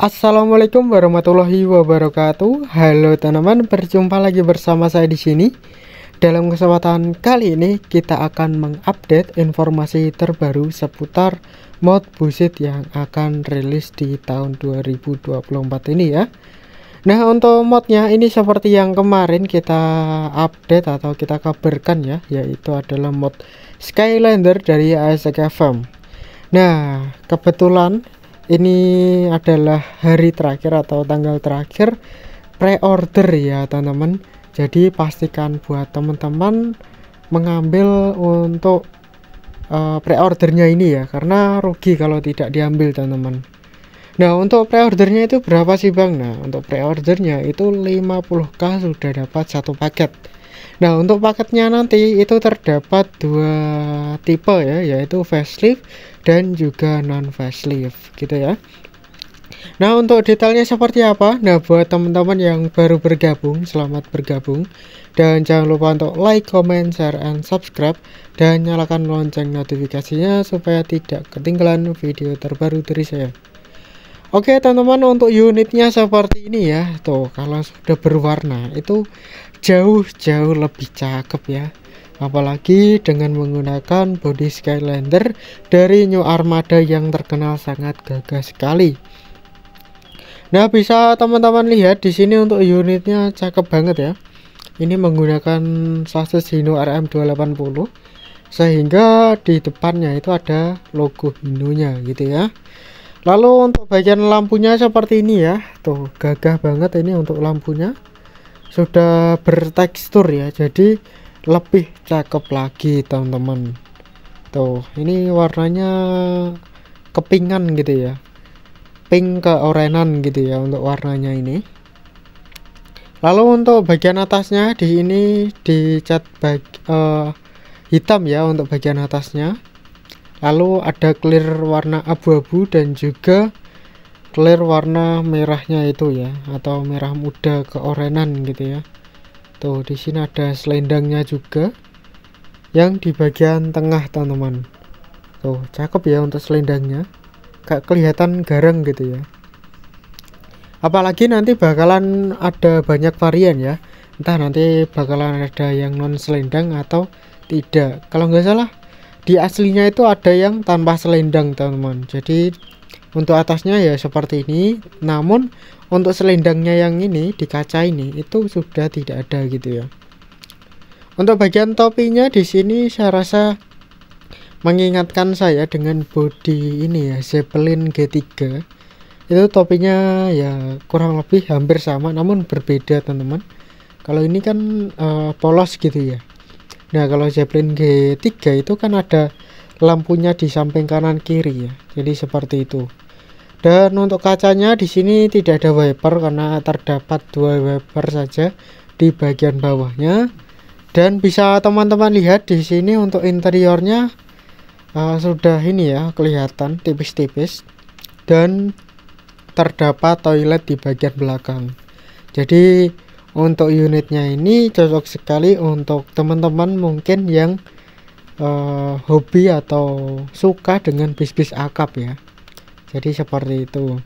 Assalamualaikum warahmatullahi wabarakatuh. Halo teman-teman, berjumpa lagi bersama saya di sini. Dalam kesempatan kali ini kita akan mengupdate informasi terbaru seputar mod busit yang akan rilis di tahun 2024 ini ya. Nah, untuk modnya ini seperti yang kemarin kita update atau kita kabarkan ya, yaitu adalah mod Skylander dari ASK FM. Nah, kebetulan ini adalah hari terakhir atau tanggal terakhir pre-order ya teman-teman jadi pastikan buat teman-teman mengambil untuk uh, pre-ordernya ini ya karena rugi kalau tidak diambil teman-teman Nah untuk pre-ordernya itu berapa sih bang? Nah untuk pre-ordernya itu 50k sudah dapat satu paket Nah, untuk paketnya nanti itu terdapat dua tipe ya, yaitu facelift dan juga non facelift gitu ya. Nah, untuk detailnya seperti apa? Nah, buat teman-teman yang baru bergabung, selamat bergabung. Dan jangan lupa untuk like, comment, share, and subscribe. Dan nyalakan lonceng notifikasinya supaya tidak ketinggalan video terbaru dari saya. Oke teman-teman untuk unitnya seperti ini ya Tuh kalau sudah berwarna itu jauh-jauh lebih cakep ya apalagi dengan menggunakan body Skylander dari New Armada yang terkenal sangat gagah sekali. Nah, bisa teman-teman lihat di sini untuk unitnya cakep banget ya. Ini menggunakan sasis Hino RM280 sehingga di depannya itu ada logo Hinonya gitu ya. Lalu untuk bagian lampunya seperti ini ya. Tuh, gagah banget ini untuk lampunya sudah bertekstur ya jadi lebih cakep lagi teman-teman tuh ini warnanya kepingan gitu ya pink ke orenan gitu ya untuk warnanya ini lalu untuk bagian atasnya di ini dicat bag, uh, hitam ya untuk bagian atasnya lalu ada clear warna abu-abu dan juga clear warna merahnya itu ya atau merah muda keorenan gitu ya tuh di sini ada selendangnya juga yang di bagian tengah teman-teman tuh cakep ya untuk selendangnya gak kelihatan garang gitu ya apalagi nanti bakalan ada banyak varian ya entah nanti bakalan ada yang non selendang atau tidak kalau nggak salah di aslinya itu ada yang tanpa selendang teman-teman jadi untuk atasnya ya seperti ini namun untuk selendangnya yang ini di kaca ini itu sudah tidak ada gitu ya untuk bagian topinya di sini saya rasa mengingatkan saya dengan body ini ya Zeppelin G3 itu topinya ya kurang lebih hampir sama namun berbeda teman-teman kalau ini kan uh, polos gitu ya nah kalau Zeppelin G3 itu kan ada lampunya di samping kanan kiri ya. Jadi seperti itu. Dan untuk kacanya di sini tidak ada wiper karena terdapat dua wiper saja di bagian bawahnya. Dan bisa teman-teman lihat di sini untuk interiornya uh, sudah ini ya kelihatan tipis-tipis dan terdapat toilet di bagian belakang. Jadi untuk unitnya ini cocok sekali untuk teman-teman mungkin yang uh, hobi atau suka dengan bis-bis akap ya jadi seperti itu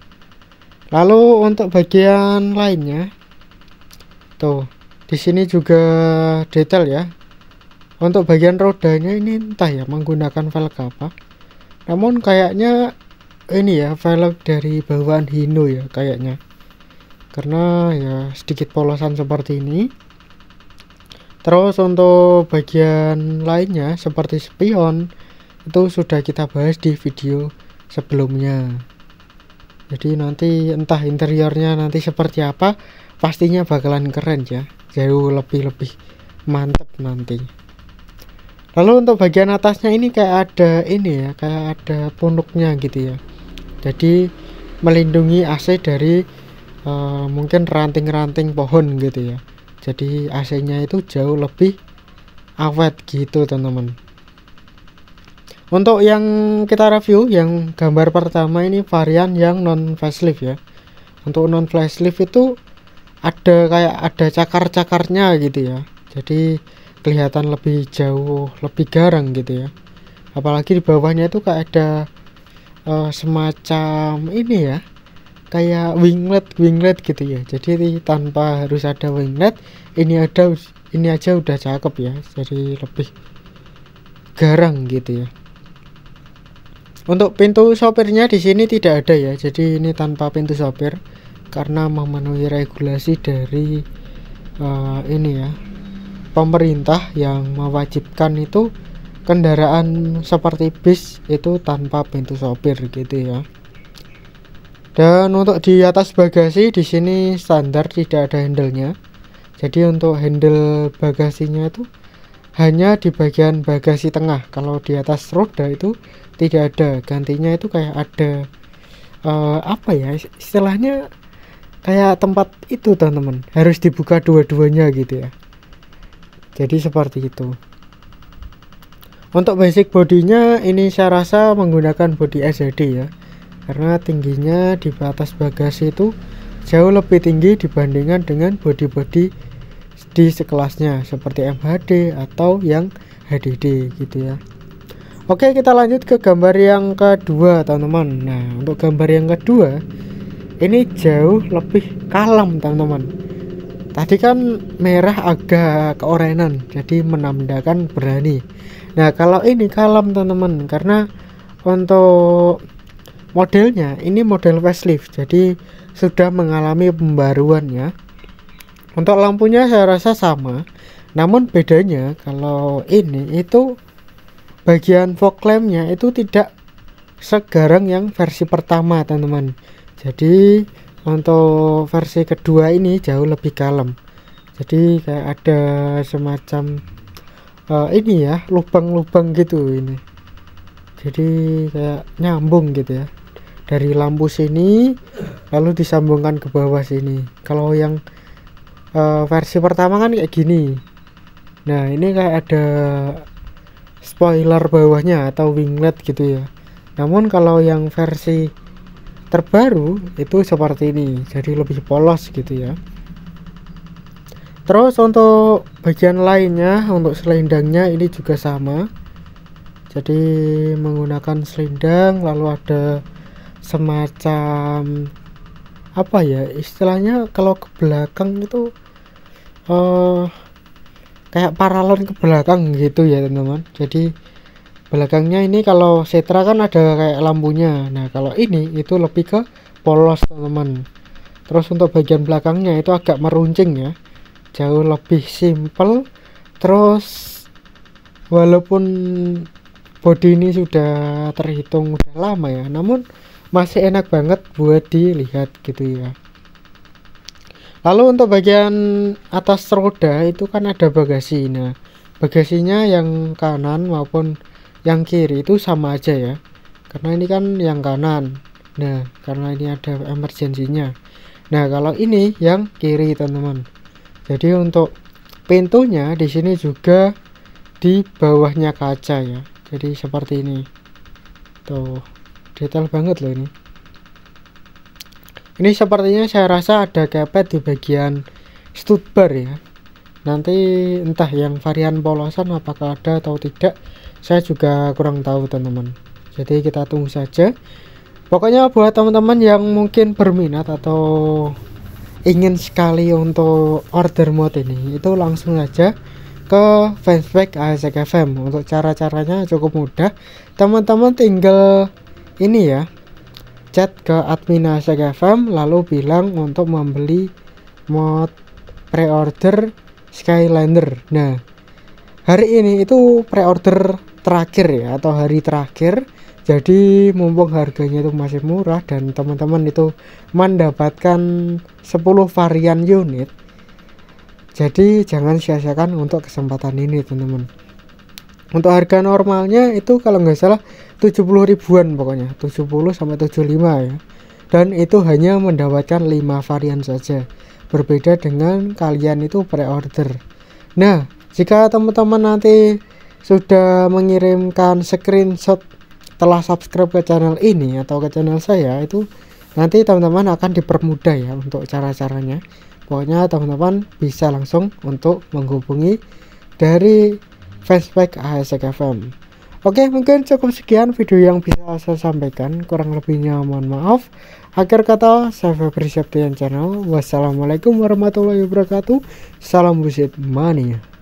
lalu untuk bagian lainnya tuh di sini juga detail ya untuk bagian rodanya ini entah ya menggunakan velg apa namun kayaknya ini ya velg dari bawaan Hino ya kayaknya karena ya sedikit polosan seperti ini Terus untuk bagian lainnya seperti spion itu sudah kita bahas di video sebelumnya. Jadi nanti entah interiornya nanti seperti apa pastinya bakalan keren ya. Jauh lebih-lebih mantap nanti. Lalu untuk bagian atasnya ini kayak ada ini ya, kayak ada punuknya gitu ya. Jadi melindungi AC dari uh, mungkin ranting-ranting pohon gitu ya jadi AC nya itu jauh lebih awet gitu teman-teman untuk yang kita review yang gambar pertama ini varian yang non facelift ya untuk non facelift itu ada kayak ada cakar-cakarnya gitu ya jadi kelihatan lebih jauh lebih garang gitu ya apalagi di bawahnya itu kayak ada uh, semacam ini ya kayak winglet winglet gitu ya jadi tanpa harus ada winglet ini ada ini aja udah cakep ya jadi lebih garang gitu ya untuk pintu sopirnya di sini tidak ada ya jadi ini tanpa pintu sopir karena memenuhi regulasi dari uh, ini ya pemerintah yang mewajibkan itu kendaraan seperti bis itu tanpa pintu sopir gitu ya dan untuk di atas bagasi di sini standar tidak ada handlenya jadi untuk handle bagasinya itu hanya di bagian bagasi tengah kalau di atas roda itu tidak ada gantinya itu kayak ada uh, apa ya istilahnya kayak tempat itu teman-teman harus dibuka dua-duanya gitu ya jadi seperti itu untuk basic bodinya ini saya rasa menggunakan body SD ya karena tingginya di atas bagasi itu jauh lebih tinggi dibandingkan dengan bodi-bodi di sekelasnya seperti MHD atau yang HDD gitu ya Oke kita lanjut ke gambar yang kedua teman-teman Nah untuk gambar yang kedua ini jauh lebih kalem teman-teman Tadi kan merah agak keorenan jadi menandakan berani Nah kalau ini kalem teman-teman karena untuk modelnya ini model facelift jadi sudah mengalami pembaruan ya untuk lampunya saya rasa sama namun bedanya kalau ini itu bagian fog lampnya itu tidak segarang yang versi pertama teman-teman jadi untuk versi kedua ini jauh lebih kalem jadi kayak ada semacam uh, ini ya lubang-lubang gitu ini jadi kayak nyambung gitu ya dari lampu sini lalu disambungkan ke bawah sini kalau yang uh, versi pertama kan kayak gini nah ini kayak ada spoiler bawahnya atau winglet gitu ya namun kalau yang versi terbaru itu seperti ini jadi lebih polos gitu ya terus untuk bagian lainnya untuk selendangnya ini juga sama jadi menggunakan selendang lalu ada semacam apa ya istilahnya kalau ke belakang itu uh, kayak paralon ke belakang gitu ya teman-teman jadi belakangnya ini kalau setra kan ada kayak lampunya nah kalau ini itu lebih ke polos teman-teman terus untuk bagian belakangnya itu agak meruncing ya jauh lebih simpel. terus walaupun body ini sudah terhitung udah lama ya namun masih enak banget buat dilihat gitu ya lalu untuk bagian atas roda itu kan ada bagasi nah bagasinya yang kanan maupun yang kiri itu sama aja ya karena ini kan yang kanan nah karena ini ada emergensinya nah kalau ini yang kiri teman-teman jadi untuk pintunya di sini juga di bawahnya kaca ya jadi seperti ini tuh detail banget loh ini ini sepertinya saya rasa ada kepet di bagian studbar ya nanti entah yang varian polosan apakah ada atau tidak saya juga kurang tahu teman-teman jadi kita tunggu saja pokoknya buat teman-teman yang mungkin berminat atau ingin sekali untuk order mod ini itu langsung aja ke fanspage ASK FM untuk cara-caranya cukup mudah teman-teman tinggal ini ya chat ke admin Asyik FM lalu bilang untuk membeli mod pre-order Skylander. Nah, hari ini itu pre-order terakhir ya atau hari terakhir. Jadi mumpung harganya itu masih murah dan teman-teman itu mendapatkan 10 varian unit. Jadi jangan sia-siakan untuk kesempatan ini, teman-teman untuk harga normalnya itu kalau nggak salah 70 ribuan pokoknya 70 sampai 75 ya dan itu hanya mendapatkan 5 varian saja berbeda dengan kalian itu pre-order nah jika teman-teman nanti sudah mengirimkan screenshot telah subscribe ke channel ini atau ke channel saya itu nanti teman-teman akan dipermudah ya untuk cara-caranya pokoknya teman-teman bisa langsung untuk menghubungi dari Facebook ASK FM Oke mungkin cukup sekian video yang bisa saya sampaikan kurang lebihnya mohon maaf Akhir kata saya Febri Septian Channel Wassalamualaikum warahmatullahi wabarakatuh Salam busit mania